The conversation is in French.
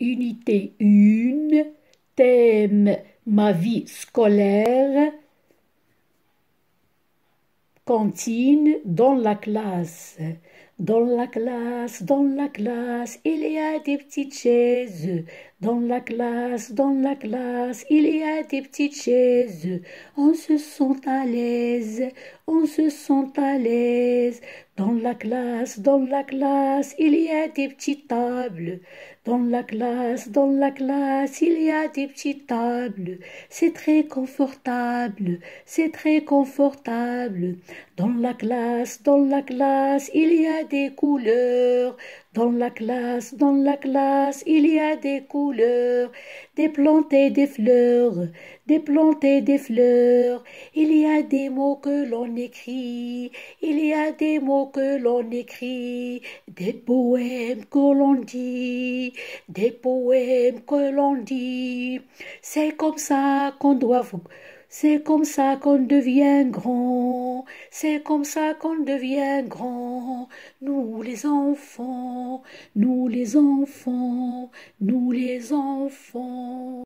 Unité 1, thème Ma vie scolaire, cantine dans la classe. Dans la classe, dans la classe, il y a des petites chaises. Dans la classe, dans la classe, il y a des petites chaises. On se sent à l'aise, on se sent à l'aise. Dans la classe, dans la classe, il y a des petites tables. Dans la classe, dans la classe, il y a des petites tables. C'est très confortable, c'est très confortable. Dans la classe, dans la classe, il y a des couleurs. Dans la classe, dans la classe, il y a des couleurs. Des plantes et des fleurs, des plantes et des fleurs. Il y a des mots que l'on écrit, il y a des mots que l'on écrit. Des poèmes que l'on dit, des poèmes que l'on dit. C'est comme ça qu'on doit c'est comme ça qu'on devient grand, c'est comme ça qu'on devient grand, nous les enfants, nous les enfants, nous les enfants.